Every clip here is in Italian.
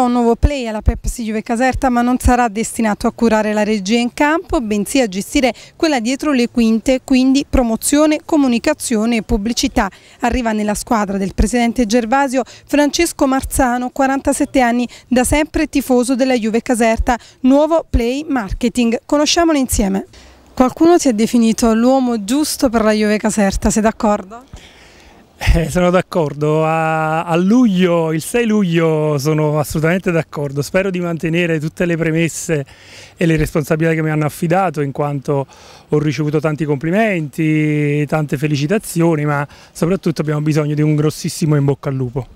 Arriva un nuovo play alla Pepsi Juve Caserta ma non sarà destinato a curare la regia in campo, bensì a gestire quella dietro le quinte, quindi promozione, comunicazione e pubblicità. Arriva nella squadra del presidente Gervasio Francesco Marzano, 47 anni, da sempre tifoso della Juve Caserta, nuovo play marketing. Conosciamolo insieme. Qualcuno ti ha definito l'uomo giusto per la Juve Caserta, sei d'accordo? Eh, sono d'accordo, a, a, luglio, il 6 luglio sono assolutamente d'accordo, spero di mantenere tutte le premesse e le responsabilità che mi hanno affidato in quanto ho ricevuto tanti complimenti, tante felicitazioni, ma soprattutto abbiamo bisogno di un grossissimo in bocca al lupo.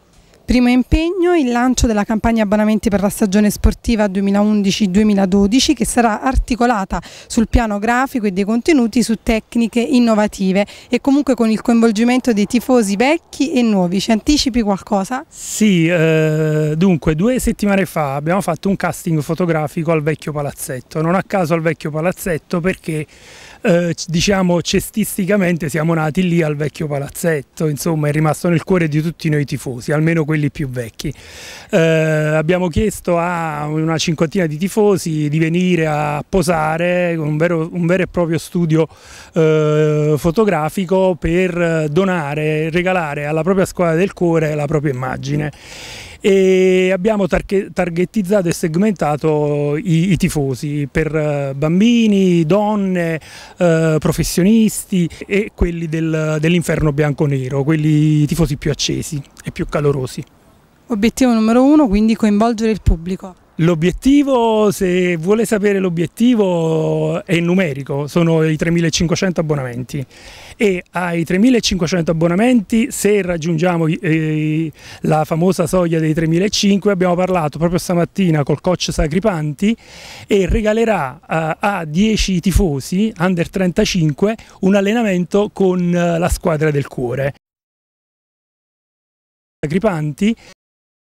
Primo impegno, il lancio della campagna abbonamenti per la stagione sportiva 2011-2012 che sarà articolata sul piano grafico e dei contenuti su tecniche innovative e comunque con il coinvolgimento dei tifosi vecchi e nuovi. Ci anticipi qualcosa? Sì, eh, dunque due settimane fa abbiamo fatto un casting fotografico al vecchio palazzetto, non a caso al vecchio palazzetto perché eh, diciamo cestisticamente siamo nati lì al vecchio palazzetto, insomma è rimasto nel cuore di tutti noi tifosi, almeno quelli più vecchi. Eh, abbiamo chiesto a una cinquantina di tifosi di venire a posare un vero, un vero e proprio studio eh, fotografico per donare, regalare alla propria squadra del cuore la propria immagine e abbiamo targ targettizzato e segmentato i, i tifosi per eh, bambini, donne, eh, professionisti e quelli del, dell'inferno bianco-nero, quelli tifosi più accesi e più calorosi. Obiettivo numero uno, quindi coinvolgere il pubblico. L'obiettivo, se vuole sapere l'obiettivo, è numerico, sono i 3500 abbonamenti e ai 3500 abbonamenti, se raggiungiamo eh, la famosa soglia dei 3500, abbiamo parlato proprio stamattina col coach Sacripanti e regalerà eh, a 10 tifosi under 35 un allenamento con eh, la squadra del cuore. Sacripanti